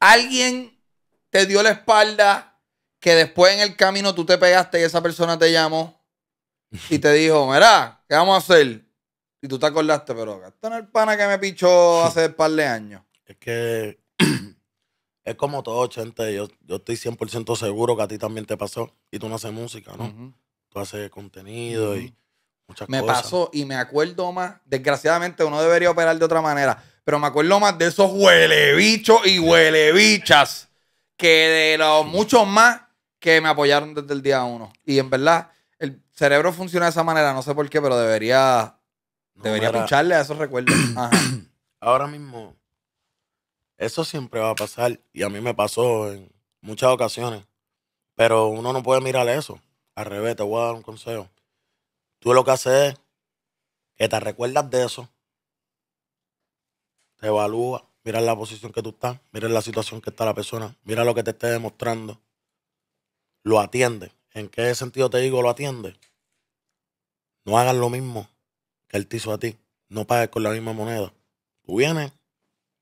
alguien te dio la espalda que después en el camino tú te pegaste y esa persona te llamó y te dijo, mira, ¿qué vamos a hacer? Y tú te acordaste, pero esto el pana que me pichó hace un par de años. Es que es como todo, gente. Yo, yo estoy 100% seguro que a ti también te pasó. Y tú no haces música, ¿no? Tú haces contenido y muchas cosas. Me pasó y me acuerdo más. Desgraciadamente uno debería operar de otra manera. Pero me acuerdo más de esos huelebichos y bichas que de los muchos más que me apoyaron desde el día uno. Y en verdad, el cerebro funciona de esa manera, no sé por qué, pero debería, debería pincharle a esos recuerdos. Ahora mismo, eso siempre va a pasar y a mí me pasó en muchas ocasiones. Pero uno no puede mirar eso. Al revés, te voy a dar un consejo. Tú lo que haces es que te recuerdas de eso te evalúa, mira la posición que tú estás, mira la situación que está la persona, mira lo que te esté demostrando, lo atiende. ¿En qué sentido te digo lo atiende? No hagas lo mismo que él te a ti. No pagues con la misma moneda. Tú vienes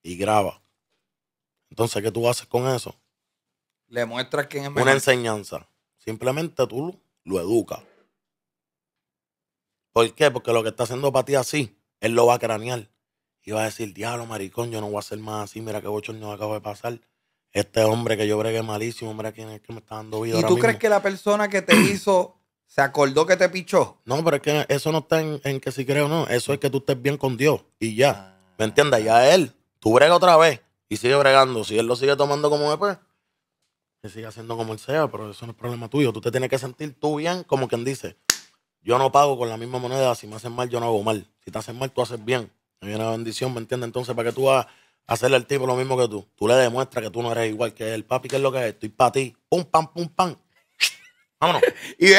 y grabas. Entonces, ¿qué tú haces con eso? Le muestras quién es mejor. Una enseñanza. Simplemente tú lo educas. ¿Por qué? Porque lo que está haciendo para ti así, él lo va a cranear iba a decir, diablo, maricón, yo no voy a hacer más así, mira qué bochorno acabo de pasar. Este hombre que yo bregué malísimo, mira quién es que me está dando vida. ¿Y tú crees que la persona que te hizo se acordó que te pichó? No, pero es que eso no está en, que si creo o no, eso es que tú estés bien con Dios y ya. ¿Me ah. entiendes? Ya él, tú brega otra vez y sigue bregando. Si él lo sigue tomando como después, que sigue haciendo como él sea, pero eso no es problema tuyo. Tú te tienes que sentir tú bien, como quien dice, yo no pago con la misma moneda, si me hacen mal, yo no hago mal. Si te hacen mal, tú haces bien. Hay una bendición, ¿me entiendes? Entonces, ¿para que tú vas a hacerle al tipo lo mismo que tú? Tú le demuestras que tú no eres igual que él, papi, que es lo que es. Estoy para ti. Pum, pam, pum, pam. Vámonos. y